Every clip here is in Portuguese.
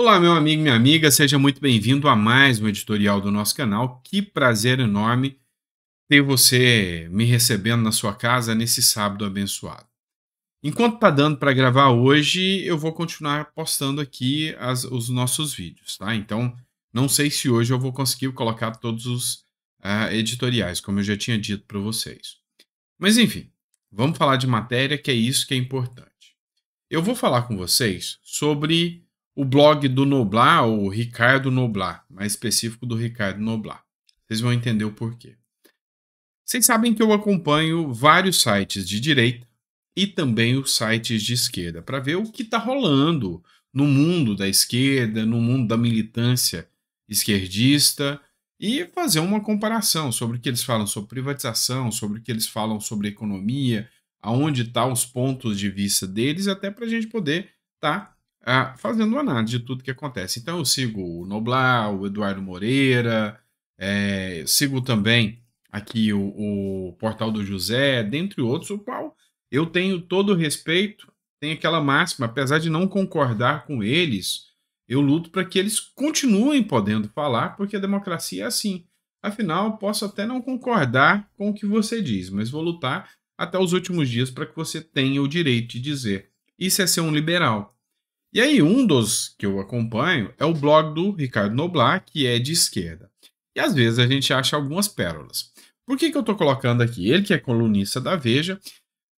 Olá, meu amigo, minha amiga, seja muito bem-vindo a mais um editorial do nosso canal. Que prazer enorme ter você me recebendo na sua casa nesse sábado abençoado. Enquanto tá dando para gravar hoje, eu vou continuar postando aqui as, os nossos vídeos, tá? Então, não sei se hoje eu vou conseguir colocar todos os uh, editoriais, como eu já tinha dito para vocês. Mas enfim, vamos falar de matéria, que é isso que é importante. Eu vou falar com vocês sobre o blog do Noblar, o Ricardo Noblar, mais específico do Ricardo Noblar. Vocês vão entender o porquê. Vocês sabem que eu acompanho vários sites de direita e também os sites de esquerda para ver o que está rolando no mundo da esquerda, no mundo da militância esquerdista e fazer uma comparação sobre o que eles falam sobre privatização, sobre o que eles falam sobre economia, aonde estão tá os pontos de vista deles, até para a gente poder estar tá fazendo análise de tudo que acontece. Então eu sigo o Noblar, o Eduardo Moreira, é, sigo também aqui o, o, Portal do José, dentre outros, o qual eu tenho todo o respeito, tem aquela máxima, apesar de não concordar com eles, eu luto para que eles continuem podendo falar, porque a democracia é assim. Afinal, posso até não concordar com o que você diz, mas vou lutar até os últimos dias para que você tenha o direito de dizer. Isso é ser um liberal. E aí, um dos que eu acompanho é o blog do Ricardo Noblar, que é de esquerda. E às vezes a gente acha algumas pérolas. Por que, que eu estou colocando aqui? Ele que é colunista da Veja.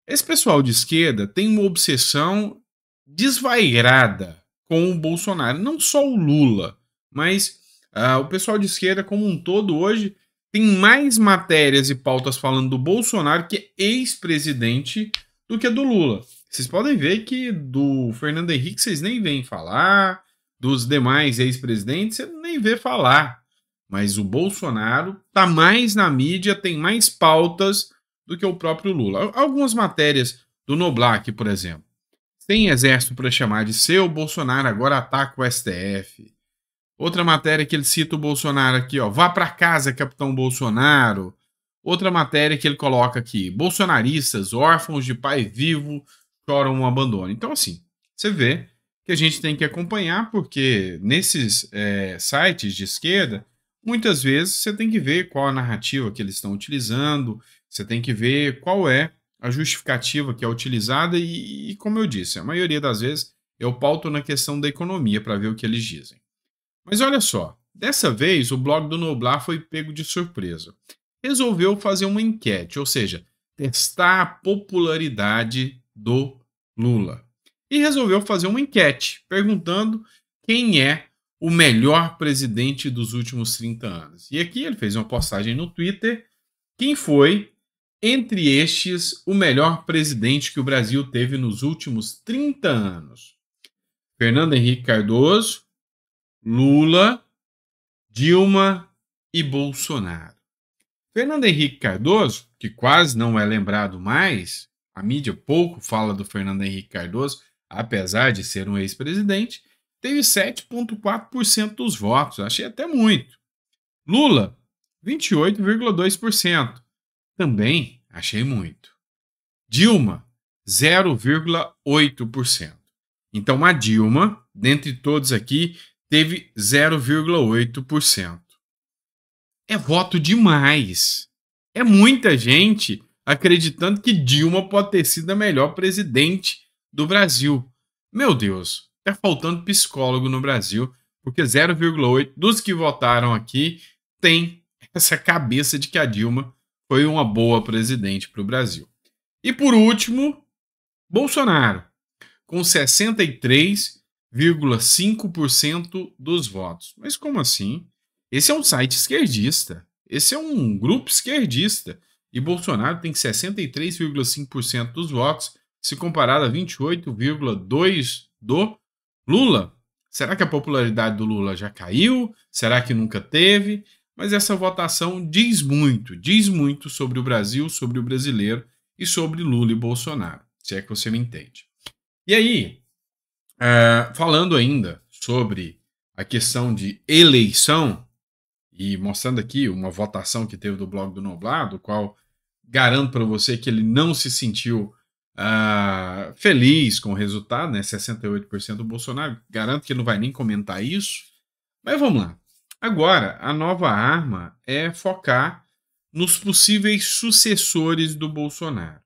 Esse pessoal de esquerda tem uma obsessão desvairada com o Bolsonaro. Não só o Lula, mas uh, o pessoal de esquerda como um todo hoje tem mais matérias e pautas falando do Bolsonaro, que é ex-presidente, do que do Lula. Vocês podem ver que do Fernando Henrique vocês nem vêm falar, dos demais ex-presidentes você nem vê falar. Mas o Bolsonaro tá mais na mídia, tem mais pautas do que o próprio Lula. Algumas matérias do Noblac, por exemplo. Tem exército para chamar de seu, Bolsonaro agora ataca o STF. Outra matéria que ele cita o Bolsonaro aqui, ó, vá para casa, capitão Bolsonaro. Outra matéria que ele coloca aqui, bolsonaristas, órfãos de pai vivo, choram um abandono. Então, assim, você vê que a gente tem que acompanhar, porque nesses é, sites de esquerda, muitas vezes você tem que ver qual a narrativa que eles estão utilizando, você tem que ver qual é a justificativa que é utilizada, e, e como eu disse, a maioria das vezes eu pauto na questão da economia para ver o que eles dizem. Mas olha só, dessa vez o blog do Noblar foi pego de surpresa. Resolveu fazer uma enquete, ou seja, testar a popularidade do Lula. E resolveu fazer uma enquete perguntando quem é o melhor presidente dos últimos 30 anos. E aqui ele fez uma postagem no Twitter. Quem foi, entre estes, o melhor presidente que o Brasil teve nos últimos 30 anos? Fernando Henrique Cardoso, Lula, Dilma e Bolsonaro. Fernando Henrique Cardoso, que quase não é lembrado mais, a mídia pouco fala do Fernando Henrique Cardoso, apesar de ser um ex-presidente, teve 7,4% dos votos, achei até muito. Lula, 28,2%, também achei muito. Dilma, 0,8%. Então a Dilma, dentre todos aqui, teve 0,8%. É voto demais. É muita gente acreditando que Dilma pode ter sido a melhor presidente do Brasil. Meu Deus, está faltando psicólogo no Brasil, porque 0,8 dos que votaram aqui tem essa cabeça de que a Dilma foi uma boa presidente para o Brasil. E por último, Bolsonaro, com 63,5% dos votos. Mas como assim? Esse é um site esquerdista. Esse é um grupo esquerdista e Bolsonaro tem 63,5% dos votos, se comparado a 28,2% do Lula. Será que a popularidade do Lula já caiu? Será que nunca teve? Mas essa votação diz muito, diz muito sobre o Brasil, sobre o brasileiro e sobre Lula e Bolsonaro, se é que você me entende. E aí, eh, falando ainda sobre a questão de eleição, e mostrando aqui uma votação que teve do blog do do qual garanto para você que ele não se sentiu uh, feliz com o resultado, né? 68% do Bolsonaro. Garanto que ele não vai nem comentar isso. Mas vamos lá. Agora, a nova arma é focar nos possíveis sucessores do Bolsonaro.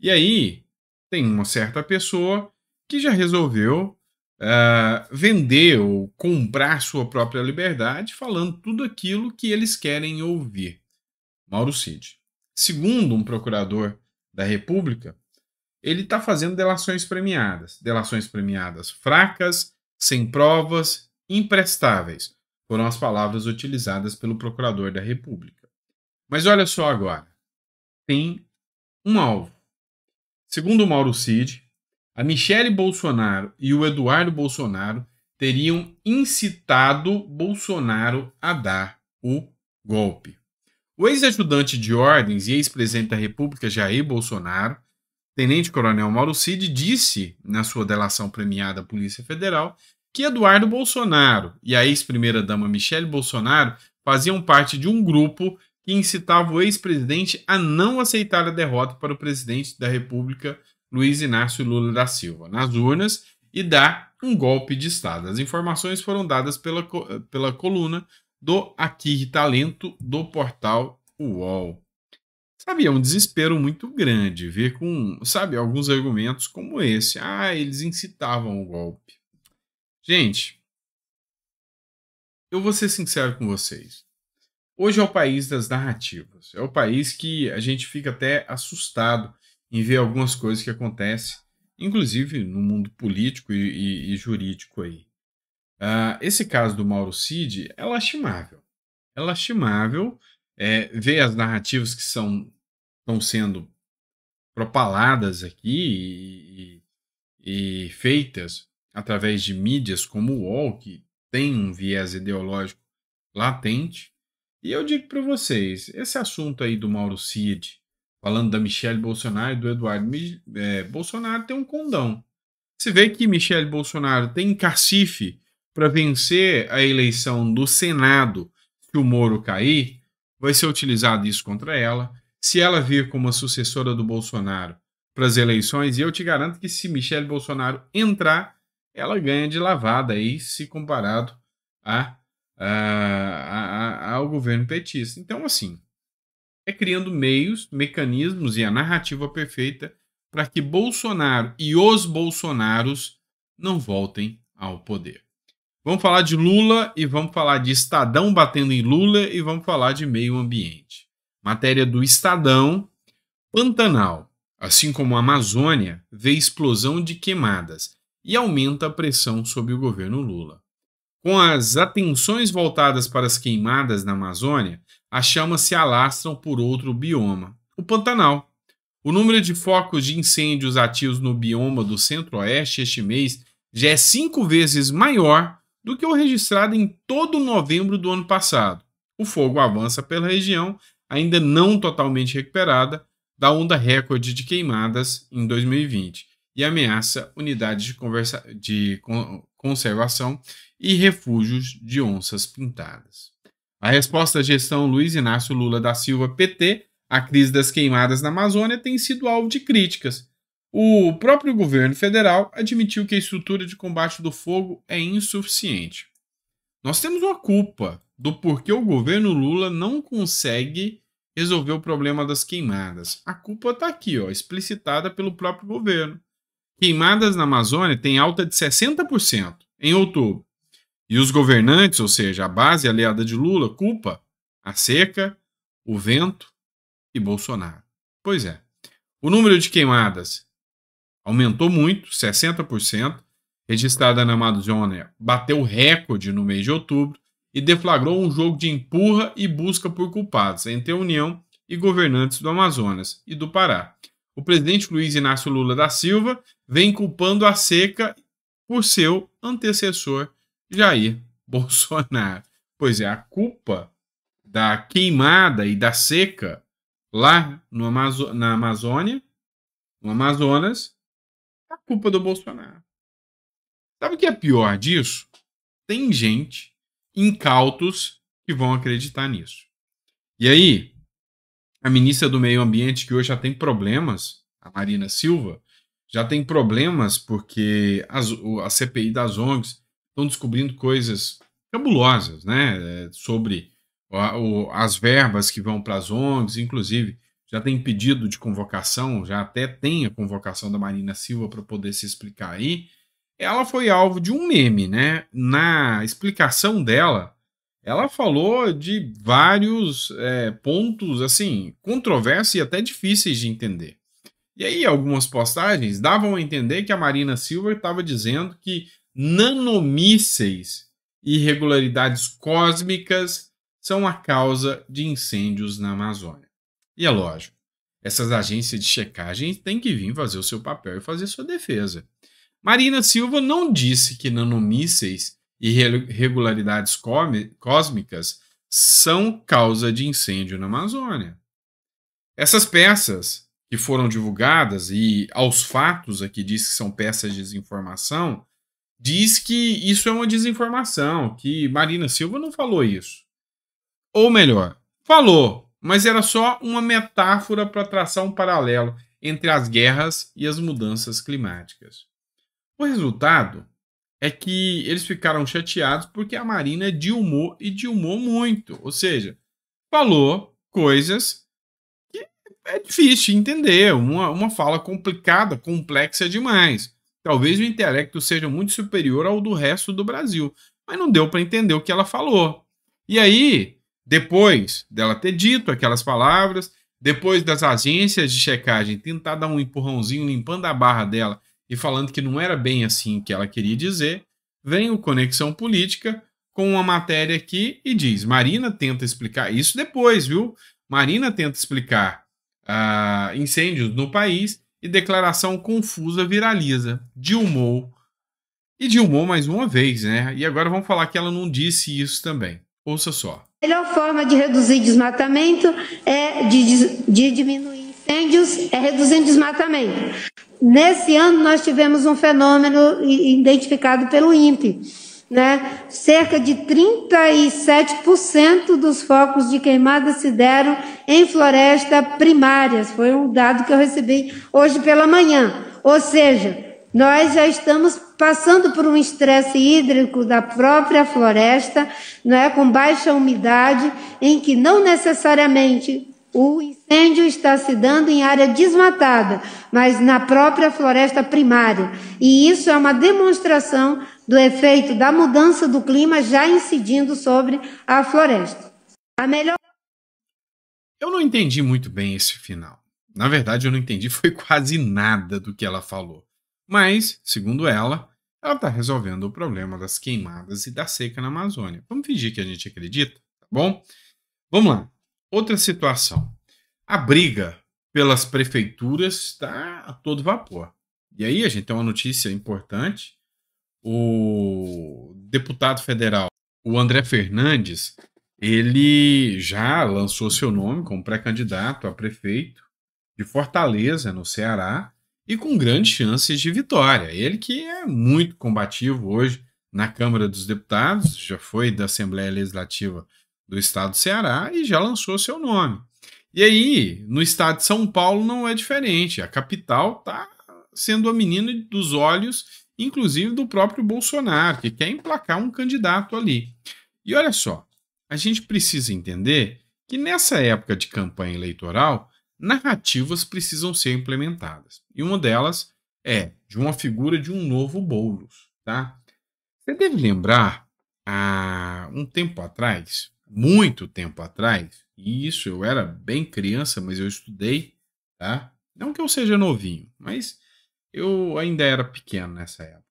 E aí, tem uma certa pessoa que já resolveu uh, vender ou comprar sua própria liberdade falando tudo aquilo que eles querem ouvir. Mauro Cid. Segundo um procurador da República, ele está fazendo delações premiadas. Delações premiadas fracas, sem provas, imprestáveis. Foram as palavras utilizadas pelo procurador da República. Mas olha só agora. Tem um alvo. Segundo Mauro Cid, a Michele Bolsonaro e o Eduardo Bolsonaro teriam incitado Bolsonaro a dar o golpe. O ex-ajudante de ordens e ex-presidente da República Jair Bolsonaro, tenente-coronel Mauro Cid, disse na sua delação premiada à Polícia Federal que Eduardo Bolsonaro e a ex-primeira-dama Michele Bolsonaro faziam parte de um grupo que incitava o ex-presidente a não aceitar a derrota para o presidente da República Luiz Inácio Lula da Silva nas urnas e dá um golpe de Estado. As informações foram dadas pela, pela coluna do Aqui Talento do portal UOL. Sabia, é um desespero muito grande ver com, sabe, alguns argumentos como esse. Ah, eles incitavam o golpe. Gente, eu vou ser sincero com vocês. Hoje é o país das narrativas. É o país que a gente fica até assustado em ver algumas coisas que acontecem, inclusive no mundo político e, e, e jurídico aí. Uh, esse caso do Mauro Cid é lastimável. É lastimável é, ver as narrativas que são estão sendo propaladas aqui e, e, feitas através de mídias como o UOL, que tem um viés ideológico latente. E eu digo para vocês, esse assunto aí do Mauro Cid, falando da Michelle Bolsonaro e do Eduardo é, Bolsonaro, tem um condão. Você vê que Michelle Bolsonaro tem cacife para vencer a eleição do Senado se o Moro cair, vai ser utilizado isso contra ela. Se ela vir como a sucessora do Bolsonaro para as eleições, e eu te garanto que se Michelle Bolsonaro entrar, ela ganha de lavada aí, se comparado a, a, a, ao governo petista. Então, assim, é criando meios, mecanismos e a narrativa perfeita para que Bolsonaro e os Bolsonaros não voltem ao poder. Vamos falar de Lula e vamos falar de Estadão batendo em Lula e vamos falar de meio ambiente. Matéria do Estadão: Pantanal, assim como a Amazônia, vê explosão de queimadas e aumenta a pressão sobre o governo Lula. Com as atenções voltadas para as queimadas na Amazônia, as chamas se alastram por outro bioma, o Pantanal. O número de focos de incêndios ativos no bioma do Centro-Oeste este mês já é cinco vezes maior do que o registrado em todo novembro do ano passado. O fogo avança pela região, ainda não totalmente recuperada, da onda recorde de queimadas em 2020 e ameaça unidades de, conversa... de conservação e refúgios de onças pintadas. A resposta à é gestão Luiz Inácio Lula da Silva PT à crise das queimadas na Amazônia tem sido alvo de críticas. O próprio governo federal admitiu que a estrutura de combate do fogo é insuficiente. Nós temos uma culpa do porquê o governo Lula não consegue resolver o problema das queimadas. A culpa está aqui, ó, explicitada pelo próprio governo. Queimadas na Amazônia têm alta de 60% em outubro e os governantes, ou seja, a base aliada de Lula, culpa a seca, o vento e Bolsonaro. Pois é. O número de queimadas aumentou muito, 60%, registrada na Amazônia, bateu recorde no mês de outubro e deflagrou um jogo de empurra e busca por culpados entre a União e governantes do Amazonas e do Pará. O presidente Luiz Inácio Lula da Silva vem culpando a seca por seu antecessor Jair Bolsonaro. Pois é, a culpa da queimada e da seca lá no Amazo na Amazônia, no Amazonas, é a culpa do Bolsonaro. Sabe o que é pior disso? Tem gente, incautos, que vão acreditar nisso. E aí, a ministra do Meio Ambiente, que hoje já tem problemas, a Marina Silva, já tem problemas porque as, a CPI das ONGs estão descobrindo coisas cabulosas, né? É, sobre as verbas que vão para as ONGs, inclusive já tem pedido de convocação, já até tem a convocação da Marina Silva para poder se explicar aí. Ela foi alvo de um meme, né? Na explicação dela, ela falou de vários é, pontos, assim, controversos e até difíceis de entender. E aí, algumas postagens davam a entender que a Marina Silva estava dizendo que nanomísseis e irregularidades cósmicas são a causa de incêndios na Amazônia. E é lógico, essas agências de checagem têm que vir fazer o seu papel e fazer sua defesa. Marina Silva não disse que nanomísseis e irregularidades cósmicas são causa de incêndio na Amazônia. Essas peças que foram divulgadas e aos fatos aqui diz que são peças de desinformação, diz que isso é uma desinformação, que Marina Silva não falou isso. Ou melhor, falou, mas era só uma metáfora para traçar um paralelo entre as guerras e as mudanças climáticas. O resultado é que eles ficaram chateados porque a Marina dilmou e dilmou muito, ou seja, falou coisas que é difícil entender, uma, uma fala complicada, complexa demais. Talvez o intelecto seja muito superior ao do resto do Brasil, mas não deu para entender o que ela falou. E aí, depois dela ter dito aquelas palavras, depois das agências de checagem tentar dar um empurrãozinho limpando a barra dela e falando que não era bem assim que ela queria dizer, vem o Conexão Política com uma matéria aqui e diz: Marina tenta explicar isso depois, viu? Marina tenta explicar uh, incêndios no país e declaração confusa viraliza. Dilmou. E Dilmou mais uma vez, né? E agora vamos falar que ela não disse isso também. Ouça só. A melhor forma de reduzir desmatamento é de, de diminuir incêndios, é reduzindo desmatamento. Nesse ano nós tivemos um fenômeno identificado pelo INPE né? Cerca de 37% dos focos de queimada se deram em floresta primárias. Foi um dado que eu recebi hoje pela manhã. Ou seja, nós já estamos passando por um estresse hídrico da própria floresta, é? com baixa umidade, em que não necessariamente o incêndio está se dando em área desmatada, mas na própria floresta primária. E isso é uma demonstração do efeito da mudança do clima já incidindo sobre a floresta. A melhor. Eu não entendi muito bem esse final. Na verdade, eu não entendi foi quase nada do que ela falou. Mas, segundo ela, ela está resolvendo o problema das queimadas e da seca na Amazônia. Vamos fingir que a gente acredita, tá bom? Vamos lá. Outra situação. A briga pelas prefeituras está a todo vapor. E aí a gente tem uma notícia importante o deputado federal, o André Fernandes, ele já lançou seu nome como pré-candidato a prefeito de Fortaleza, no Ceará, e com grandes chances de vitória. Ele que é muito combativo hoje na Câmara dos Deputados, já foi da Assembleia Legislativa do Estado do Ceará e já lançou seu nome. E aí, no estado de São Paulo não é diferente. A capital está sendo a menina dos olhos inclusive do próprio Bolsonaro, que quer emplacar um candidato ali. E olha só, a gente precisa entender que nessa época de campanha eleitoral, narrativas precisam ser implementadas. E uma delas é de uma figura de um novo Boulos, tá? Você deve lembrar, há um tempo atrás, muito tempo atrás, e isso eu era bem criança, mas eu estudei, tá? Não que eu seja novinho, mas eu ainda era pequeno nessa época.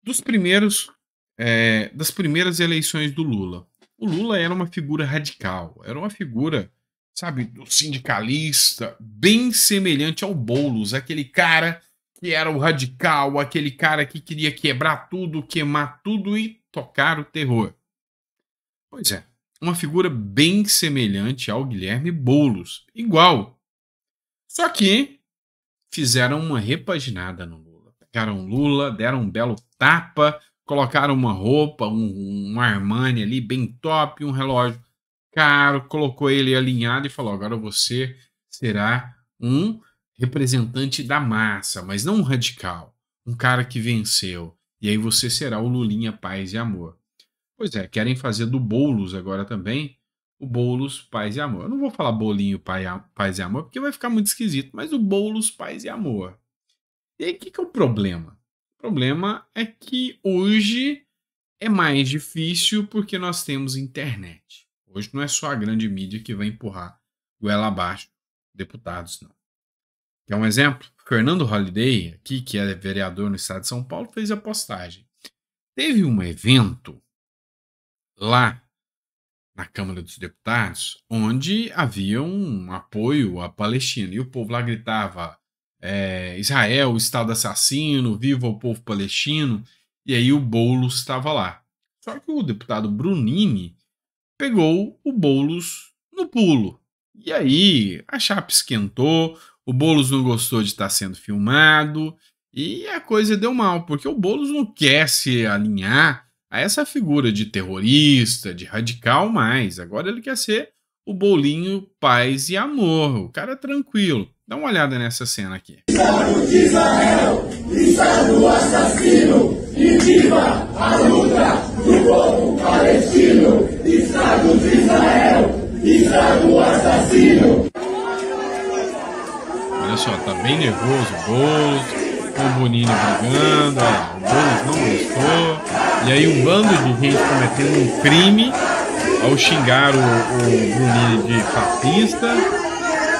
Dos primeiros, é, das primeiras eleições do Lula, o Lula era uma figura radical, era uma figura, sabe, do sindicalista, bem semelhante ao Boulos, aquele cara que era o radical, aquele cara que queria quebrar tudo, queimar tudo e tocar o terror. Pois é, uma figura bem semelhante ao Guilherme Boulos, igual. Só que fizeram uma repaginada no Lula. Pegaram Lula, deram um belo tapa, colocaram uma roupa, um, um Armani ali bem top, um relógio caro, colocou ele alinhado e falou: agora você será um representante da massa, mas não um radical, um cara que venceu. E aí você será o Lulinha Paz e Amor. Pois é, querem fazer do Boulos agora também, o Boulos Paz e Amor. Eu não vou falar bolinho Paz e Amor, porque vai ficar muito esquisito, mas o Boulos Paz e Amor. E aí, o que, que é o problema? O problema é que hoje é mais difícil porque nós temos internet. Hoje não é só a grande mídia que vai empurrar goela abaixo deputados, não. Quer um exemplo? Fernando Holliday, aqui, que é vereador no estado de São Paulo, fez a postagem. Teve um evento lá na Câmara dos Deputados, onde havia um apoio à Palestina. E o povo lá gritava: é, Israel, Estado assassino, viva o povo palestino. E aí o Boulos estava lá. Só que o deputado Brunini pegou o Boulos no pulo. E aí a chapa esquentou, o Boulos não gostou de estar sendo filmado, e a coisa deu mal, porque o Boulos não quer se alinhar ah, é a essa figura de terrorista, de radical mais. Agora ele quer ser o bolinho paz e amor, o cara é tranquilo. Dá uma olhada nessa cena aqui. Estado de Israel, Estado assassino, e viva a luta do povo palestino. Estado de Israel, Estado assassino. Olha só, tá bem nervoso o Boulos, o Bonini brigando, ó, o Boulos não gostou. E aí um bando de gente cometendo um crime ao xingar o, o Bruninho de fascista,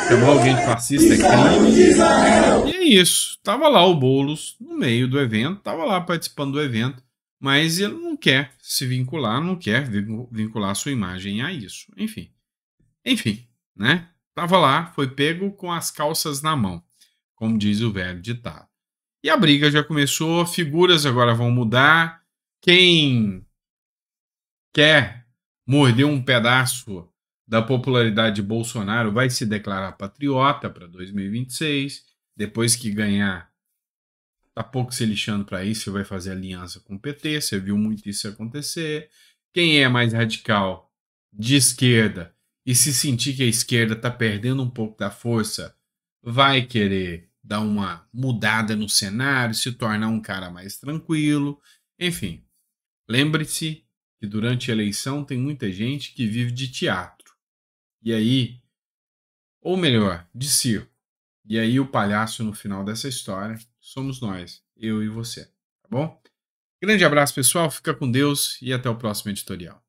chamar alguém de fascista é crime. E é isso. Tava lá o Boulos no meio do evento, tava lá participando do evento, mas ele não quer se vincular, não quer vincular sua imagem a isso. Enfim. Enfim, né? Tava lá, foi pego com as calças na mão, como diz o velho ditado. E a briga já começou, figuras agora vão mudar, quem quer morder um pedaço da popularidade de Bolsonaro vai se declarar patriota para 2026, depois que ganhar. Tá pouco se lixando para isso, vai fazer aliança com o PT, você viu muito isso acontecer. Quem é mais radical de esquerda e se sentir que a esquerda está perdendo um pouco da força, vai querer dar uma mudada no cenário, se tornar um cara mais tranquilo, enfim. Lembre-se que durante a eleição tem muita gente que vive de teatro. E aí, ou melhor, de circo. E aí o palhaço no final dessa história somos nós, eu e você, tá bom? Grande abraço, pessoal. Fica com Deus e até o próximo editorial.